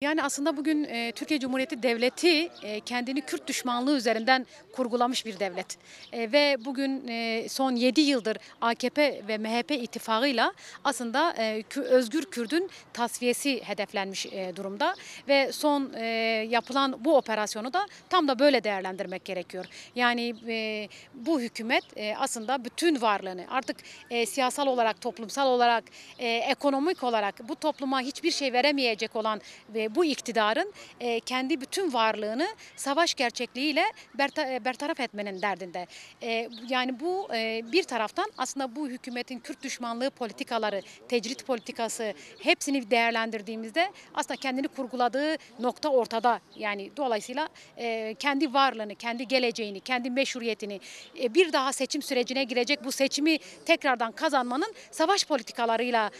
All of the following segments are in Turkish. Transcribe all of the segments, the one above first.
Yani aslında bugün e, Türkiye Cumhuriyeti Devleti e, kendini Kürt düşmanlığı üzerinden kurgulamış bir devlet. E, ve bugün e, son 7 yıldır AKP ve MHP ittifakıyla aslında e, Özgür Kürt'ün tasfiyesi hedeflenmiş e, durumda. Ve son e, yapılan bu operasyonu da tam da böyle değerlendirmek gerekiyor. Yani e, bu hükümet e, aslında bütün varlığını artık e, siyasal olarak, toplumsal olarak, e, ekonomik olarak bu topluma hiçbir şey veremeyecek olan ve bu iktidarın e, kendi bütün varlığını savaş gerçekliğiyle e, bertaraf etmenin derdinde. E, yani bu bir taraftan aslında bu hükümetin Kürt düşmanlığı politikaları, tecrit politikası hepsini değerlendirdiğimizde aslında kendini kurguladığı nokta ortada. Yani dolayısıyla kendi varlığını, kendi geleceğini, kendi meşruiyetini bir daha seçim sürecine girecek bu seçimi tekrardan kazanmanın savaş politikalarıyla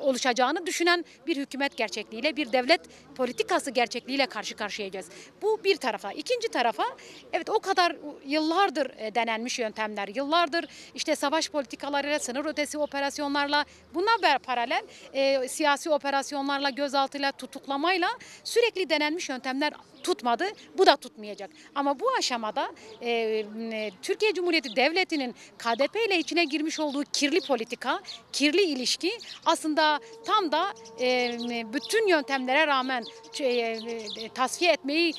oluşacağını düşünen bir hükümet gerçekliğiyle bir devlet politikası gerçekliğiyle karşı karşıyayız. Bu bir tarafa. İkinci tarafa evet o kadar yıllardır e, denenmiş yöntemler, yıllardır işte savaş politikalarıyla, sınır ötesi operasyonlarla buna paralel e, siyasi operasyonlarla, gözaltıyla, tutuklamayla sürekli denenmiş yöntemler tutmadı. Bu da tutmayacak. Ama bu aşamada e, e Türkiye Cumhuriyeti Devleti'nin KDP ile içine girmiş olduğu kirli politika, kirli ilişki aslında tam da e, bütün yöntemler problemlere rağmen e, e, e, tasfiye etmeyi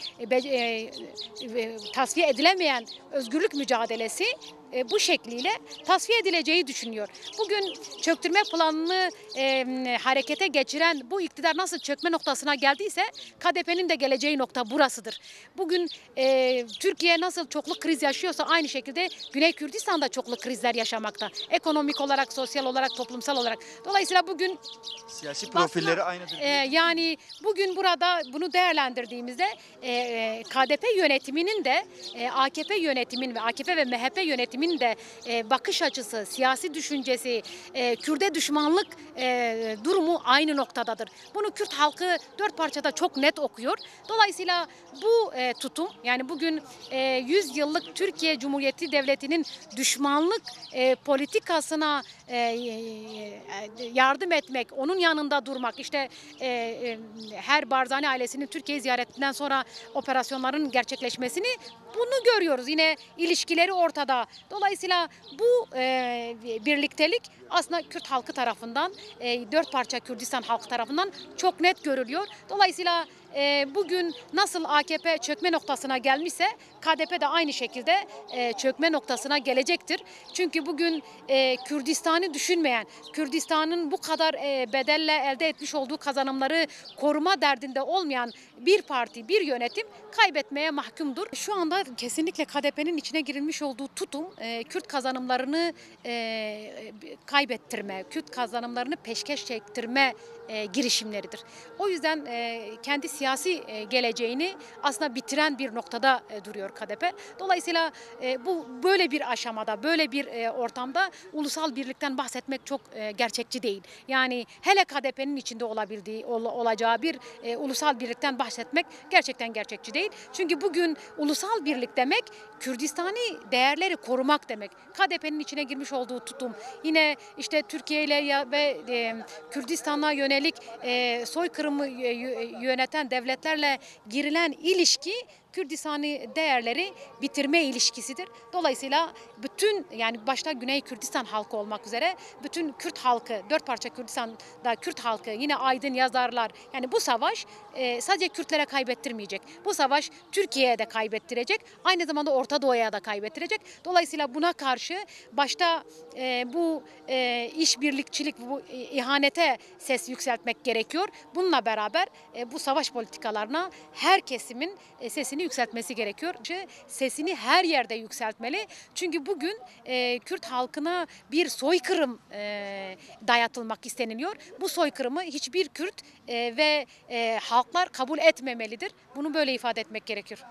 tasfiye edilemeyen özgürlük mücadelesi e, bu şekliyle tasfiye edileceği düşünüyor. Bugün çöktürme planını e, harekete geçiren bu iktidar nasıl çökme noktasına geldiyse KDP'nin de geleceği nokta burasıdır. Bugün e, Türkiye nasıl çoklu kriz yaşıyorsa aynı şekilde Güney Kürdistan'da çoklu krizler yaşamakta. Ekonomik olarak, sosyal olarak, toplumsal olarak. Dolayısıyla bugün siyasi profilleri aynıdır. E, yani bugün burada bunu değerlendirdiğimizde e, KDP yönetiminin de e, AKP yönetimin ve AKP ve MHP yönetimin yönetimin de e, bakış açısı, siyasi düşüncesi, e, Kürde düşmanlık e, durumu aynı noktadadır. Bunu Kürt halkı dört parçada çok net okuyor. Dolayısıyla bu e, tutum yani bugün e, 100 yıllık Türkiye Cumhuriyeti Devleti'nin düşmanlık e, politikasına e, yardım etmek, onun yanında durmak. işte e, e, her Barzani ailesinin Türkiye ziyaretinden sonra operasyonların gerçekleşmesini bunu görüyoruz. Yine ilişkileri ortada. Dolayısıyla bu e, birliktelik aslında Kürt halkı tarafından, e, dört parça Kürdistan halkı tarafından çok net görülüyor. Dolayısıyla e, bugün nasıl AKP çökme noktasına gelmişse KDP de aynı şekilde e, çökme noktasına gelecektir. Çünkü bugün e, Kürdistan'ı düşünmeyen, Kürdistan İran'ın bu kadar e, bedelle elde etmiş olduğu kazanımları koruma derdinde olmayan bir parti, bir yönetim kaybetmeye mahkumdur. Şu anda kesinlikle KDP'nin içine girilmiş olduğu tutum e, Kürt kazanımlarını e, kaybettirme, Kürt kazanımlarını peşkeş çektirme e, girişimleridir. O yüzden kendi siyasi geleceğini aslında bitiren bir noktada duruyor KDP. Dolayısıyla bu böyle bir aşamada, böyle bir ortamda ulusal birlikten bahsetmek çok gerçek gerçekçi değil. Yani hele KDP'nin içinde olabildiği ol, olacağı bir e, ulusal birlikten bahsetmek gerçekten gerçekçi değil. Çünkü bugün ulusal birlik demek Kürdistan'ı değerleri korumak demek. KDP'nin içine girmiş olduğu tutum yine işte Türkiye ile ve e, Kürdistan'a yönelik e, soykırımı e, e, yöneten devletlerle girilen ilişki Kürdistan'ı hani değerleri bitirme ilişkisidir. Dolayısıyla bütün yani başta Güney Kürdistan halkı olmak üzere bütün Kürt halkı, dört parça Kürdistan'da Kürt halkı, yine aydın yazarlar yani bu savaş e, sadece Kürtlere kaybettirmeyecek. Bu savaş Türkiye'ye de kaybettirecek. Aynı zamanda Orta Doğu'ya da kaybettirecek. Dolayısıyla buna karşı başta e, bu e, işbirlikçilik, bu e, ihanete ses yükseltmek gerekiyor. Bununla beraber e, bu savaş politikalarına her kesimin e, sesini yükseltmesi gerekiyor. Sesini her yerde yükseltmeli. Çünkü bugün e, Kürt halkına bir soykırım e, dayatılmak isteniliyor. Bu soykırımı hiçbir Kürt e, ve e, halklar kabul etmemelidir. Bunu böyle ifade etmek gerekiyor.